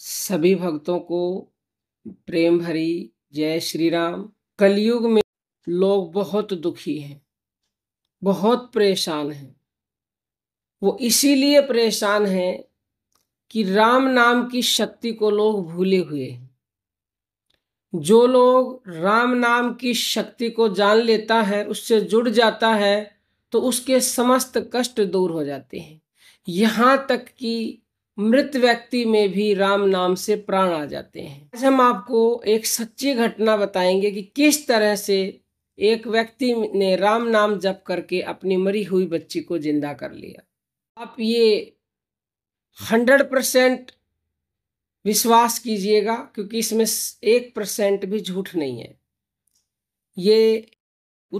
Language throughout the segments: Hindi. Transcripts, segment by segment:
सभी भक्तों को प्रेम भरी जय श्री राम कलयुग में लोग बहुत दुखी हैं बहुत परेशान हैं वो इसीलिए परेशान हैं कि राम नाम की शक्ति को लोग भूले हुए हैं जो लोग राम नाम की शक्ति को जान लेता है उससे जुड़ जाता है तो उसके समस्त कष्ट दूर हो जाते हैं यहाँ तक कि मृत व्यक्ति में भी राम नाम से प्राण आ जाते हैं आज हम आपको एक सच्ची घटना बताएंगे कि किस तरह से एक व्यक्ति ने राम नाम जप करके अपनी मरी हुई बच्ची को जिंदा कर लिया आप ये हंड्रेड परसेंट विश्वास कीजिएगा क्योंकि इसमें एक परसेंट भी झूठ नहीं है ये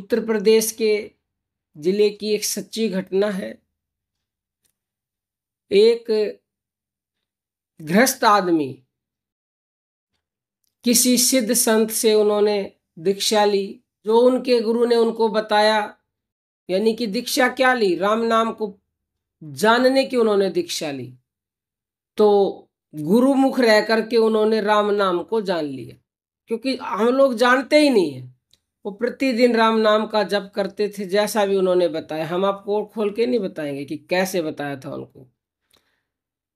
उत्तर प्रदेश के ज़िले की एक सच्ची घटना है एक गृहस्थ आदमी किसी सिद्ध संत से उन्होंने दीक्षा ली जो उनके गुरु ने उनको बताया यानी कि दीक्षा क्या ली राम नाम को जानने की उन्होंने दीक्षा ली तो गुरुमुख रह करके उन्होंने राम नाम को जान लिया क्योंकि हम लोग जानते ही नहीं है वो प्रतिदिन राम नाम का जप करते थे जैसा भी उन्होंने बताया हम आपको खोल के नहीं बताएंगे कि कैसे बताया था उनको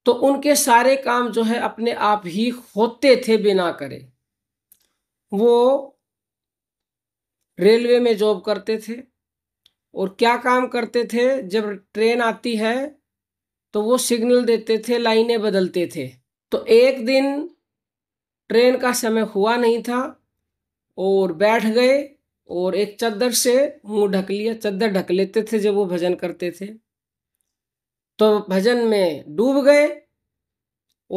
तो उनके सारे काम जो है अपने आप ही होते थे बिना करे वो रेलवे में जॉब करते थे और क्या काम करते थे जब ट्रेन आती है तो वो सिग्नल देते थे लाइनें बदलते थे तो एक दिन ट्रेन का समय हुआ नहीं था और बैठ गए और एक चद्दर से मुंह ढक लिया चद्दर ढक लेते थे जब वो भजन करते थे तो भजन में डूब गए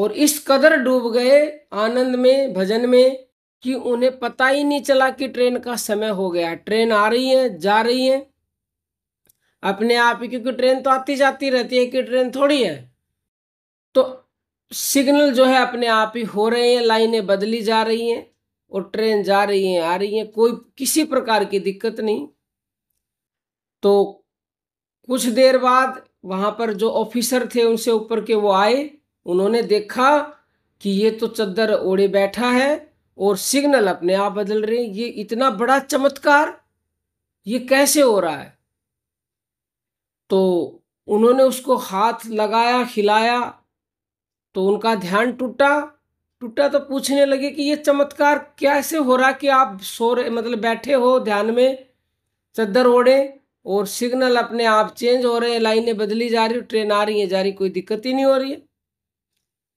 और इस कदर डूब गए आनंद में भजन में कि उन्हें पता ही नहीं चला कि ट्रेन का समय हो गया ट्रेन आ रही है जा रही है अपने आप ही क्योंकि ट्रेन तो आती जाती रहती है कि ट्रेन थोड़ी है तो सिग्नल जो है अपने आप ही हो रहे हैं लाइनें बदली जा रही हैं और ट्रेन जा रही हैं आ रही हैं कोई किसी प्रकार की दिक्कत नहीं तो कुछ देर बाद वहाँ पर जो ऑफिसर थे उनसे ऊपर के वो आए उन्होंने देखा कि ये तो चद्दर ओढ़े बैठा है और सिग्नल अपने आप बदल रहे हैं ये इतना बड़ा चमत्कार ये कैसे हो रहा है तो उन्होंने उसको हाथ लगाया हिलाया तो उनका ध्यान टूटा टूटा तो पूछने लगे कि ये चमत्कार कैसे हो रहा कि आप सो रहे मतलब बैठे हो ध्यान में चद्दर ओढ़े और सिग्नल अपने आप चेंज हो रहे हैं लाइनें बदली जा रही ट्रेन आ रही है जा रही कोई दिक्कत ही नहीं हो रही है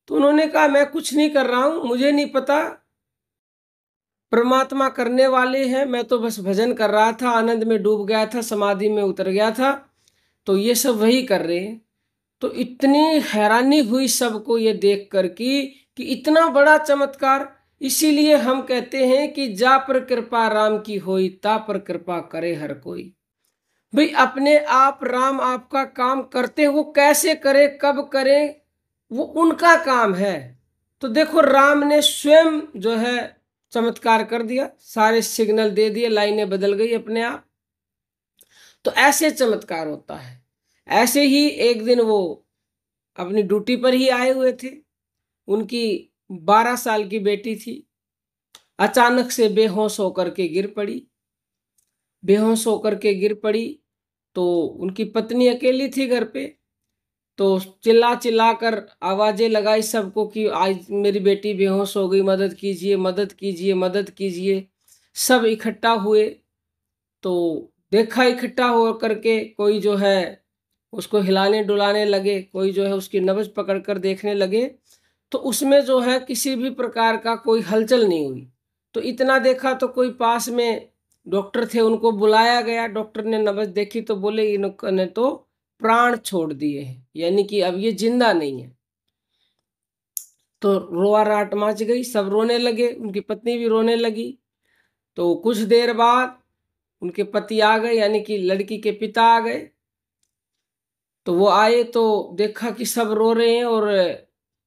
तो उन्होंने कहा मैं कुछ नहीं कर रहा हूँ मुझे नहीं पता परमात्मा करने वाले हैं मैं तो बस भजन कर रहा था आनंद में डूब गया था समाधि में उतर गया था तो ये सब वही कर रहे हैं तो इतनी हैरानी हुई सबको ये देख कर की कि इतना बड़ा चमत्कार इसीलिए हम कहते हैं कि जा पर कृपा राम की होई ता पर कृपा करे हर कोई भाई अपने आप राम आपका काम करते हैं वो कैसे करें कब करें वो उनका काम है तो देखो राम ने स्वयं जो है चमत्कार कर दिया सारे सिग्नल दे दिए लाइनें बदल गई अपने आप तो ऐसे चमत्कार होता है ऐसे ही एक दिन वो अपनी ड्यूटी पर ही आए हुए थे उनकी बारह साल की बेटी थी अचानक से बेहोश होकर के गिर पड़ी बेहोश होकर के गिर पड़ी तो उनकी पत्नी अकेली थी घर पे तो चिल्ला चिल्ला कर आवाज़ें लगाई सबको कि आज मेरी बेटी बेहोश हो गई मदद कीजिए मदद कीजिए मदद कीजिए सब इकट्ठा हुए तो देखा इकट्ठा हो करके कोई जो है उसको हिलाने डुलाने लगे कोई जो है उसकी नब्ज पकड़ कर देखने लगे तो उसमें जो है किसी भी प्रकार का कोई हलचल नहीं हुई तो इतना देखा तो कोई पास में डॉक्टर थे उनको बुलाया गया डॉक्टर ने नब्ज देखी तो बोले इन्होंने तो प्राण छोड़ दिए हैं यानी कि अब ये जिंदा नहीं है तो रोआ राट मच गई सब रोने लगे उनकी पत्नी भी रोने लगी तो कुछ देर बाद उनके पति आ गए यानी कि लड़की के पिता आ गए तो वो आए तो देखा कि सब रो रहे हैं और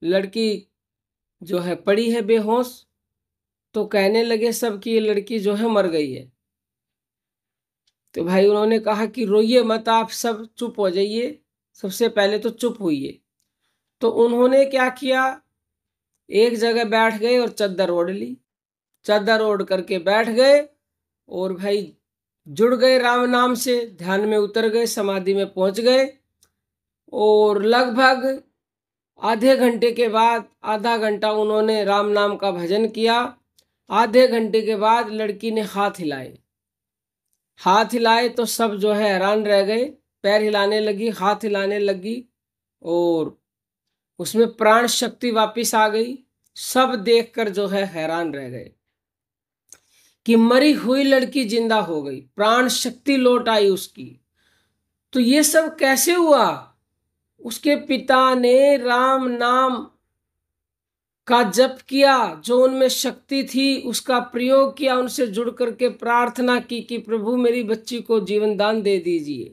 लड़की जो है पड़ी है बेहोश तो कहने लगे सब कि ये लड़की जो है मर गई है तो भाई उन्होंने कहा कि रोइए मत आप सब चुप हो जाइए सबसे पहले तो चुप हुई तो उन्होंने क्या किया एक जगह बैठ गए और चद्दर ओढ़ ली चद्दर ओढ़ करके बैठ गए और भाई जुड़ गए राम नाम से ध्यान में उतर गए समाधि में पहुंच गए और लगभग आधे घंटे के बाद आधा घंटा उन्होंने राम नाम का भजन किया आधे घंटे के बाद लड़की ने हाथ हिलाए हाथ हिलाए तो सब जो है हैरान रह गए पैर हिलाने लगी हाथ हिलाने लगी और उसमें प्राण शक्ति वापिस आ गई सब देखकर जो है हैरान रह गए कि मरी हुई लड़की जिंदा हो गई प्राण शक्ति लौट आई उसकी तो ये सब कैसे हुआ उसके पिता ने राम नाम का जप किया जो उनमें शक्ति थी उसका प्रयोग किया उनसे जुड़ करके प्रार्थना की कि प्रभु मेरी बच्ची को जीवन दान दे दीजिए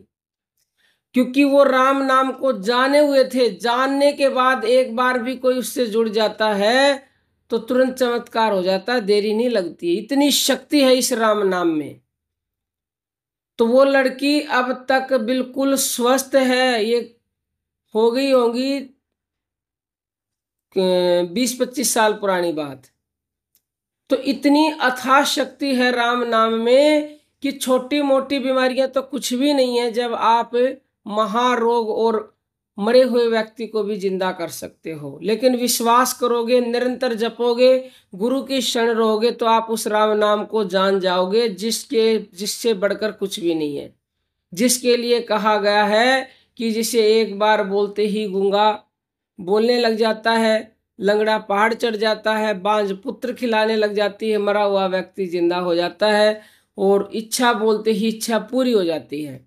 क्योंकि वो राम नाम को जाने हुए थे जानने के बाद एक बार भी कोई उससे जुड़ जाता है तो तुरंत चमत्कार हो जाता है देरी नहीं लगती इतनी शक्ति है इस राम नाम में तो वो लड़की अब तक बिल्कुल स्वस्थ है ये हो गई होगी बीस पच्चीस साल पुरानी बात तो इतनी अथा शक्ति है राम नाम में कि छोटी मोटी बीमारियां तो कुछ भी नहीं है जब आप महारोग और मरे हुए व्यक्ति को भी जिंदा कर सकते हो लेकिन विश्वास करोगे निरंतर जपोगे गुरु की शरण रहोगे तो आप उस राम नाम को जान जाओगे जिसके जिससे बढ़कर कुछ भी नहीं है जिसके लिए कहा गया है कि जिसे एक बार बोलते ही गूंगा बोलने लग जाता है लंगड़ा पहाड़ चढ़ जाता है बांझ पुत्र खिलाने लग जाती है मरा हुआ व्यक्ति जिंदा हो जाता है और इच्छा बोलते ही इच्छा पूरी हो जाती है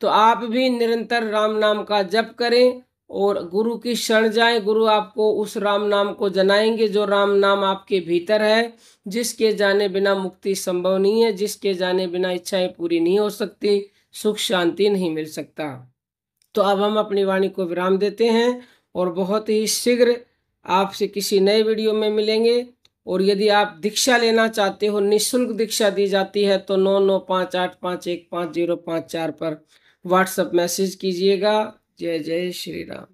तो आप भी निरंतर राम नाम का जप करें और गुरु की शरण जाएं गुरु आपको उस राम नाम को जनाएंगे जो राम नाम आपके भीतर है जिसके जाने बिना मुक्ति संभव नहीं है जिसके जाने बिना इच्छाएं पूरी नहीं हो सकती सुख शांति नहीं मिल सकता तो अब हम अपनी वाणी को विराम देते हैं और बहुत ही शीघ्र आपसे किसी नए वीडियो में मिलेंगे और यदि आप दीक्षा लेना चाहते हो निशुल्क दीक्षा दी जाती है तो नौ नौ पाँच आठ पाँच एक पाँच जीरो पाँच चार पर व्हाट्सएप मैसेज कीजिएगा जय जय श्री राम